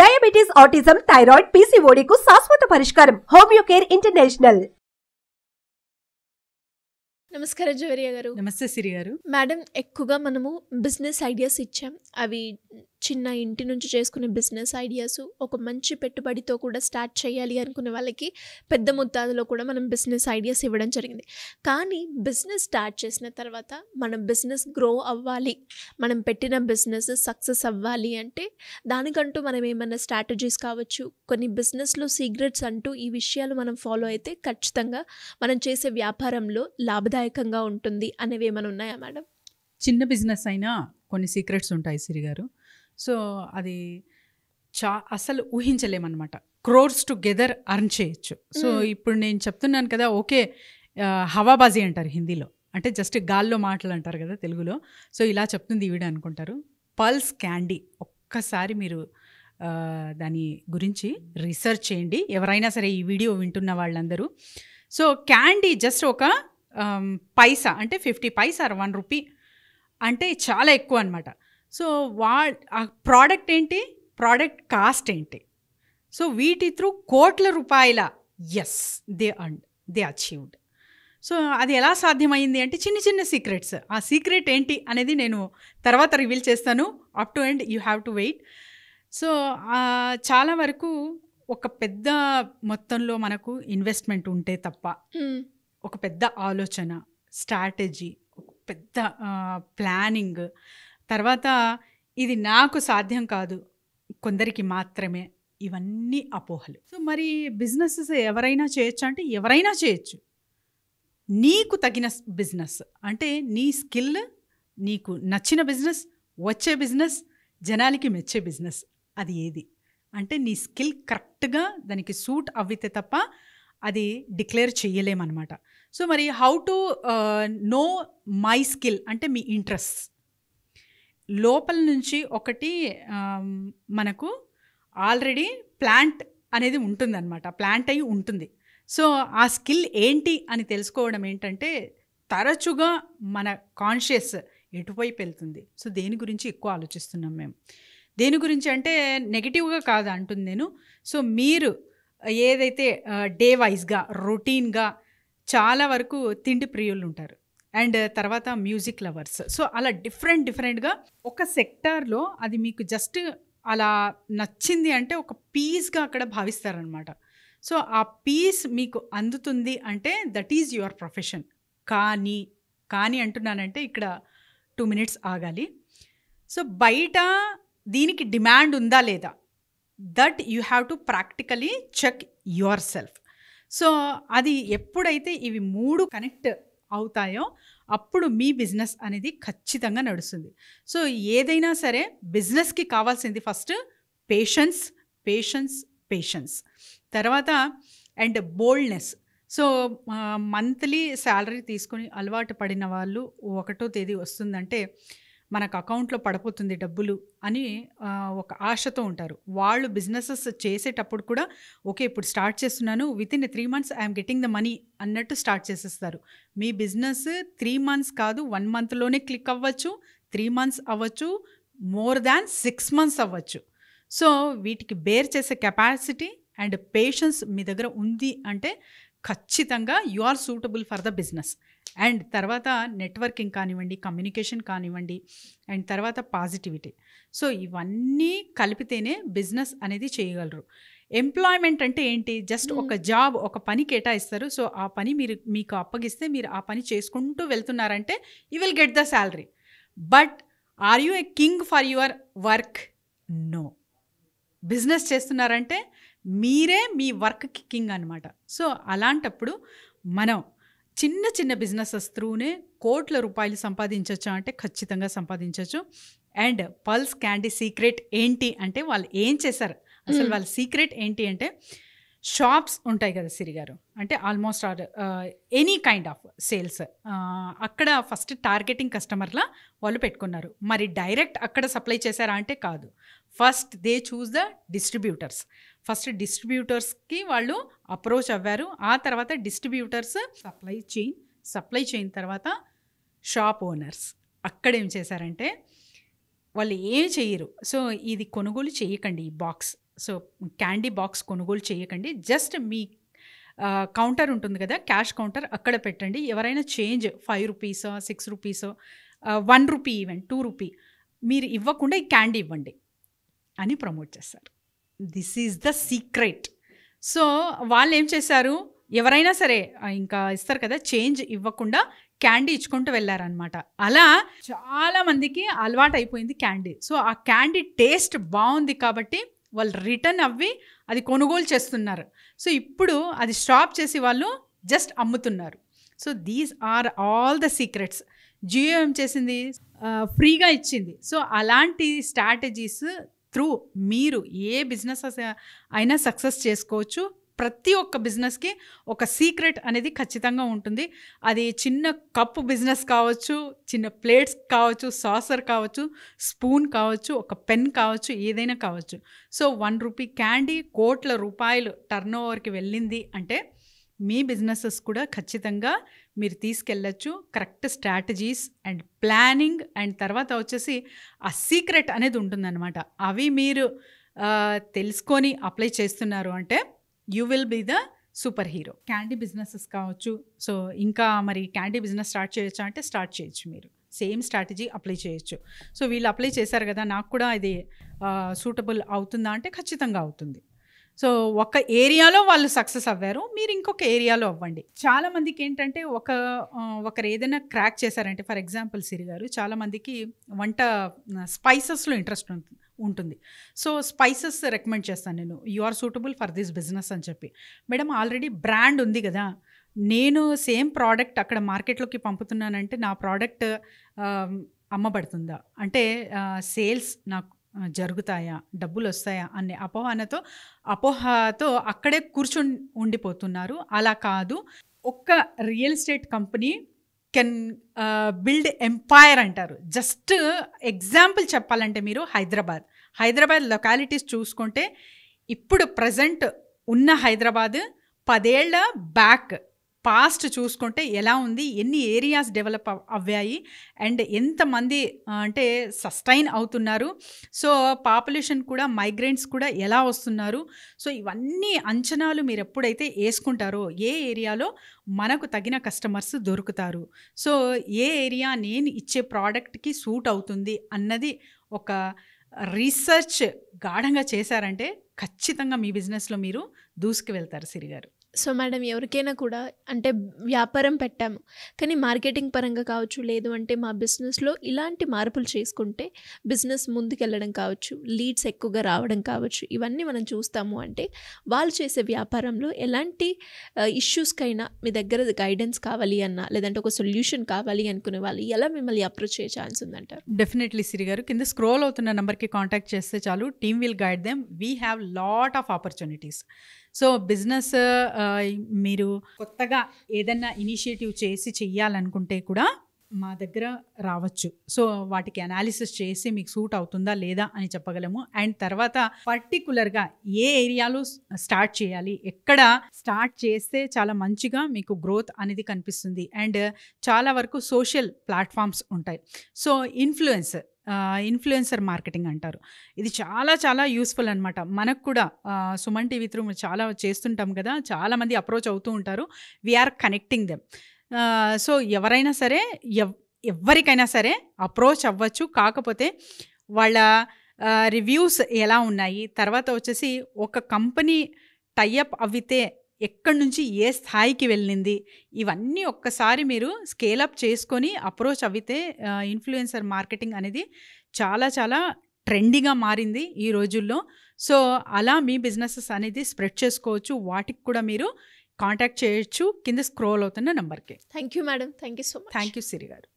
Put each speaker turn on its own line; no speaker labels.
Diabetes autism thyroid PCOD కు శాశ్వత పరిష్కారం హోమియో కేర్ ఇంటర్నేషనల్ నమస్కారం జవరియా గారు నమస్తే సిరి గారు మేడం ఎక్కువగా మనము బిజినెస్ ఐడియాస్ ఇచ్చాం అవి చిన్న ఇంటి నుంచి చేసుకునే బిజినెస్ ఐడియాస్ ఒక మంచి పెట్టుబడితో కూడా స్టార్ట్ చేయాలి అనుకునే వాళ్ళకి పెద్ద మొత్తాదులో కూడా మనం బిజినెస్ ఐడియాస్ ఇవ్వడం జరిగింది కానీ బిజినెస్ స్టార్ట్ చేసిన తర్వాత మనం బిజినెస్ గ్రో అవ్వాలి మనం పెట్టిన బిజినెస్ సక్సెస్ అవ్వాలి అంటే దానికంటూ మనం ఏమైనా స్ట్రాటజీస్ కావచ్చు కొన్ని బిజినెస్లో సీక్రెట్స్ అంటూ ఈ విషయాలు మనం ఫాలో అయితే ఖచ్చితంగా మనం చేసే వ్యాపారంలో లాభదాయకంగా ఉంటుంది అనేవి ఏమైనా ఉన్నాయా మేడం
చిన్న బిజినెస్ అయినా కొన్ని సీక్రెట్స్ ఉంటాయి సిరి గారు సో అది చా అసలు ఊహించలేమన్నమాట క్రోర్స్ టుగెదర్ అర్న్ చేయొచ్చు సో ఇప్పుడు నేను చెప్తున్నాను కదా ఓకే హవాబాజీ అంటారు హిందీలో అంటే జస్ట్ గాల్లో మాటలు అంటారు కదా తెలుగులో సో ఇలా చెప్తుంది ఈవిడ అనుకుంటారు పల్స్ క్యాండీ ఒక్కసారి మీరు దాని గురించి రీసెర్చ్ చేయండి ఎవరైనా సరే ఈ వీడియో వింటున్న వాళ్ళందరూ సో క్యాండీ జస్ట్ ఒక పైసా అంటే ఫిఫ్టీ పైసా వన్ రూపీ అంటే చాలా ఎక్కువ అనమాట సో వా ప్రోడక్ట్ ఏంటి ప్రోడక్ట్ కాస్ట్ ఏంటి సో వీటి త్రూ కోట్ల రూపాయల as they and they achieved so అది ఎలా సాధ్యమైంది అంటే చిన్న చిన్న సీక్రెట్స్ ఆ సీక్రెట్ ఏంటి అనేది నేను తర్వాత రివీల్ చేస్తాను up to end you have to wait so చాలా వరకు ఒక పెద్ద మొత్తంలో మనకు ఇన్వెస్ట్మెంట్ ఉంటే తప్ప hmm. ఒక పెద్ద ఆలోచన స్ట్రాటజీ ఒక పెద్ద ప్లానింగ్ తర్వాత ఇది నాకు సాధ్యం కాదు కొందరికి మాత్రమే ఇవన్నీ అపోహలు సో మరి బిజినెస్ ఎవరైనా చేయొచ్చు అంటే ఎవరైనా చేయొచ్చు నీకు తగిన బిజినెస్ అంటే నీ స్కిల్ నీకు నచ్చిన బిజినెస్ వచ్చే బిజినెస్ జనాలకి మెచ్చే బిజినెస్ అది ఏది అంటే నీ స్కిల్ కరెక్ట్గా దానికి సూట్ అవ్వితే తప్ప అది డిక్లేర్ చేయలేమన్నమాట సో మరి how to know my skill అంటే మీ ఇంట్రెస్ట్ లోపల నుంచి ఒకటి మనకు ఆల్రెడీ ప్లాంట్ అనేది ఉంటుందన్నమాట ప్లాంట్ అయి ఉంటుంది సో ఆ స్కిల్ ఏంటి అని తెలుసుకోవడం ఏంటంటే తరచుగా మన కాన్షియస్ ఎటువైపు వెళ్తుంది సో దేని గురించి ఎక్కువ ఆలోచిస్తున్నాం మేము దేని గురించి అంటే నెగిటివ్గా కాదు అంటుంది నేను సో మీరు ఏదైతే డే వైజ్గా రొటీన్గా చాలా వరకు తిండి ప్రియులు ఉంటారు అండ్ తర్వాత మ్యూజిక్ లవర్స్ సో అలా డిఫరెంట్ డిఫరెంట్గా ఒక సెక్టార్లో అది మీకు జస్ట్ అలా నచ్చింది అంటే ఒక పీస్గా అక్కడ భావిస్తారనమాట సో ఆ పీస్ మీకు అందుతుంది అంటే దట్ ఈజ్ యువర్ ప్రొఫెషన్ కానీ కానీ అంటున్నానంటే ఇక్కడ టూ మినిట్స్ ఆగాలి సో బయట దీనికి డిమాండ్ ఉందా లేదా that you have to practically check yourself so అది ఎప్పుడైతే ఇవి మూడు కనెక్ట్ అవుతాయో అప్పుడు మీ బిజినెస్ అనేది ఖచ్చితంగా నడుస్తుంది సో ఏదైనా సరే బిజినెస్కి కావాల్సింది ఫస్ట్ పేషెన్స్ పేషెన్స్ పేషెన్స్ తర్వాత and boldness so monthly salary తీసుకొని అలవాటు పడిన వాళ్ళు ఒకటో తేదీ వస్తుందంటే మనకు అకౌంట్లో పడిపోతుంది డబ్బులు అని ఒక ఆశతో ఉంటారు వాళ్ళు బిజినెసెస్ చేసేటప్పుడు కూడా ఓకే ఇప్పుడు స్టార్ట్ చేస్తున్నాను within three months I'm getting the money అన్నట్టు స్టార్ట్ చేసేస్తారు మీ బిజినెస్ త్రీ మంత్స్ కాదు వన్ మంత్లోనే క్లిక్ అవ్వచ్చు త్రీ మంత్స్ అవ్వచ్చు మోర్ దాన్ సిక్స్ మంత్స్ అవ్వచ్చు సో వీటికి బేర్ చేసే కెపాసిటీ అండ్ పేషెన్స్ మీ దగ్గర ఉంది అంటే ఖచ్చితంగా you are suitable for the business and తర్వాత నెట్వర్కింగ్ కానివ్వండి కమ్యూనికేషన్ కానివ్వండి అండ్ తర్వాత పాజిటివిటీ సో ఇవన్నీ కలిపితేనే బిజినెస్ అనేది చేయగలరు ఎంప్లాయ్మెంట్ అంటే ఏంటి జస్ట్ ఒక జాబ్ ఒక పని కేటాయిస్తారు సో ఆ పని మీరు మీకు అప్పగిస్తే మీరు ఆ పని చేసుకుంటూ వెళ్తున్నారంటే you will get the salary but are you a king for your work no business చేస్తున్నారంటే మీరే మీ వర్క్కి కింగ్ అనమాట సో అలాంటప్పుడు మనం చిన్న చిన్న బిజినెసెస్ త్రూనే కోట్ల రూపాయలు సంపాదించవచ్చు అంటే ఖచ్చితంగా సంపాదించవచ్చు అండ్ పల్స్ క్యాండీ సీక్రెట్ ఏంటి అంటే వాళ్ళు ఏం చేశారు అసలు వాళ్ళ సీక్రెట్ ఏంటి అంటే షాప్స్ ఉంటాయి కదా సిరిగారు అంటే almost are any kind of sales అక్కడ ఫస్ట్ టార్గెటింగ్ కస్టమర్లా వాళ్ళు పెట్టుకున్నారు మరి డైరెక్ట్ అక్కడ సప్లై చేశారా అంటే కాదు first they choose the distributors first డిస్ట్రిబ్యూటర్స్కి వాళ్ళు అప్రోచ్ అవ్వారు ఆ తర్వాత distributors supply chain supply chain తర్వాత షాప్ ఓనర్స్ అక్కడ ఏం చేశారంటే వాళ్ళు ఏం చేయరు సో ఇది కొనుగోలు చేయకండి ఈ బాక్స్ సో క్యాండీ బాక్స్ కొనుగోలు చేయకండి జస్ట్ మీ కౌంటర్ ఉంటుంది కదా క్యాష్ కౌంటర్ అక్కడ పెట్టండి ఎవరైనా చేంజ్ ఫైవ్ రూపీసో సిక్స్ రూపీసో one rupee even two rupee మీరు ఇవ్వకుండా ఈ క్యాండీ ఇవ్వండి అని ప్రమోట్ చేస్తారు this is the secret so వాళ్ళు ఏం చేశారు ఎవరైనా సరే ఇంకా ఇస్తారు కదా చేంజ్ ఇవ్వకుండా క్యాండీ ఇచ్చుకుంటూ వెళ్ళారనమాట అలా చాలా మందికి అలవాటు అయిపోయింది క్యాండీ సో ఆ క్యాండీ టేస్ట్ బాగుంది కాబట్టి వాళ్ళు రిటర్న్ అవ్వి అది కొనుగోలు చేస్తున్నారు సో ఇప్పుడు అది స్టాప్ చేసి వాళ్ళు జస్ట్ అమ్ముతున్నారు so these are all the secrets Jio ఏం చేసింది ఫ్రీగా ఇచ్చింది సో అలాంటి స్ట్రాటజీస్ త్రూ మీరు ఏ బిజినెస్ అయినా సక్సెస్ చేసుకోవచ్చు ప్రతి ఒక్క బిజినెస్కి ఒక సీక్రెట్ అనేది ఖచ్చితంగా ఉంటుంది అది చిన్న కప్పు బిజినెస్ కావచ్చు చిన్న ప్లేట్స్ కావచ్చు సాసర్ కావచ్చు స్పూన్ కావచ్చు ఒక పెన్ కావచ్చు ఏదైనా కావచ్చు సో వన్ రూపీ క్యాండీ కోట్ల రూపాయలు టర్న్ ఓవర్కి వెళ్ళింది అంటే మీ బిజినెసెస్ కూడా ఖచ్చితంగా మీరు తీసుకెళ్ళచ్చు correct strategies and planning and తర్వాత వచ్చేసి ఆ సీక్రెట్ అనేది ఉంటుందన్నమాట అవి మీరు తెలుసుకొని అప్లై చేస్తున్నారు అంటే you will be the super hero candy businesses కావచ్చు సో ఇంకా మరి క్యాండీ బిజినెస్ స్టార్ట్ చేయొచ్చా అంటే స్టార్ట్ చేయొచ్చు మీరు సేమ్ స్ట్రాటజీ అప్లై చేయొచ్చు సో వీళ్ళు అప్లై చేశారు కదా నాకు కూడా ఇది సూటబుల్ అవుతుందా అంటే ఖచ్చితంగా అవుతుంది సో ఒక ఏరియాలో వాళ్ళు సక్సెస్ అవ్వారు మీరు ఇంకొక ఏరియాలో అవ్వండి చాలా మందికి ఏంటంటే ఒక ఒకరు ఏదైనా క్రాక్ చేశారంటే ఫర్ ఎగ్జాంపుల్ సిరి గారు చాలా మందికి వంట స్పైసెస్లో ఇంట్రెస్ట్ ఉంటుంది ఉంటుంది సో స్పైసెస్ రికమెండ్ చేస్తాను నేను you are suitable for this business అని చెప్పి మేడం ఆల్రెడీ బ్రాండ్ ఉంది కదా నేను సేమ్ ప్రోడక్ట్ అక్కడ మార్కెట్లోకి పంపుతున్నానంటే నా ప్రోడక్ట్ అమ్మబడుతుందా అంటే సేల్స్ నాకు జరుగుతాయా డబ్బులు వస్తాయా అనే అపోహనతో అపోహతో అక్కడే కూర్చు ఉండిపోతున్నారు అలా కాదు ఒక్క real estate company can build empire అంటారు జస్ట్ ఎగ్జాంపుల్ చెప్పాలంటే మీరు హైదరాబాద్ హైదరాబాద్ లొకాలిటీస్ చూసుకుంటే ఇప్పుడు ప్రజెంట్ ఉన్న హైదరాబాద్ పదేళ్ల బ్యాక్ పాస్ట్ చూసుకుంటే ఎలా ఉంది ఎన్ని ఏరియాస్ డెవలప్ అవ్వాయి అండ్ ఎంతమంది అంటే సస్టైన్ అవుతున్నారు సో పాపులేషన్ కూడా మైగ్రెంట్స్ కూడా ఎలా వస్తున్నారు సో ఇవన్నీ అంచనాలు మీరు ఎప్పుడైతే వేసుకుంటారో ఏ ఏరియాలో మనకు తగిన కస్టమర్స్ దొరుకుతారు సో ఏ ఏరియా నేను ఇచ్చే ప్రోడక్ట్కి సూట్ అవుతుంది అన్నది ఒక రీసెర్చ్ గాఢంగా చేశారంటే ఖచ్చితంగా మీ బిజినెస్లో మీరు దూసుకు వెళ్తారు సిరిగారు
సో మేడం ఎవరికైనా కూడా అంటే వ్యాపారం పెట్టాము కానీ మార్కెటింగ్ పరంగా కావచ్చు లేదు అంటే మా బిజినెస్లో ఇలాంటి మార్పులు చేసుకుంటే బిజినెస్ ముందుకెళ్ళడం కావచ్చు లీడ్స్ ఎక్కువగా రావడం కావచ్చు ఇవన్నీ మనం చూస్తాము అంటే వాళ్ళు చేసే వ్యాపారంలో ఎలాంటి ఇష్యూస్కైనా మీ దగ్గర గైడెన్స్ కావాలి అన్న లేదంటే ఒక సొల్యూషన్ కావాలి అనుకునే వాళ్ళు ఎలా మిమ్మల్ని అప్రోచ్ చేయ ఛాన్స్ ఉందంటారు
డెఫినెట్లీ సిరి గారు కింద స్క్రోల్ అవుతున్న నెంబర్కి కాంటాక్ట్ చేస్తే చాలు team will guide them we have lot of opportunities so business మీరు కొత్తగా ఏదన్నా ఇనిషియేటివ్ చేసి చెయ్యాలనుకుంటే కూడా మా దగ్గర రావచ్చు సో వాటికి అనాలిసిస్ చేసి మీకు సూట్ అవుతుందా లేదా అని చెప్పగలము అండ్ తర్వాత పర్టికులర్గా ఏ ఏరియాలో స్టార్ట్ చేయాలి ఎక్కడ స్టార్ట్ చేస్తే చాలా మంచిగా మీకు గ్రోత్ అనేది కనిపిస్తుంది అండ్ చాలా వరకు సోషల్ ప్లాట్ఫామ్స్ ఉంటాయి సో ఇన్ఫ్లుయెన్సర్ ఇన్ఫ్లుయెన్సర్ మార్కెటింగ్ అంటారు ఇది చాలా చాలా యూస్ఫుల్ అనమాట మనకు కూడా సుమన్ టీవీ త్రూ చాలా చేస్తుంటాం కదా చాలామంది అప్రోచ్ అవుతూ ఉంటారు వీఆర్ కనెక్టింగ్ దెమ్ సో ఎవరైనా సరే ఎవ్ ఎవరికైనా సరే అప్రోచ్ అవ్వచ్చు కాకపోతే వాళ్ళ రివ్యూస్ ఎలా ఉన్నాయి తర్వాత వచ్చేసి ఒక కంపెనీ టైఅప్ అవితే ఎక్కడి నుంచి ఏ స్థాయికి వెళ్ళింది ఇవన్నీ ఒక్కసారి మీరు స్కేల్ అప్ చేసుకొని అప్రోచ్ అవితే ఇన్ఫ్లుయెన్సర్ మార్కెటింగ్ అనేది చాలా చాలా ట్రెండీగా మారింది ఈ రోజుల్లో సో అలా మీ బిజినెసెస్ అనేది స్ప్రెడ్ చేసుకోవచ్చు వాటికి కూడా మీరు కాంటాక్ట్ చేయొచ్చు కింద స్క్రోల్ అవుతున్న నెంబర్కి thank you madam thank you so much thank you Siri గారు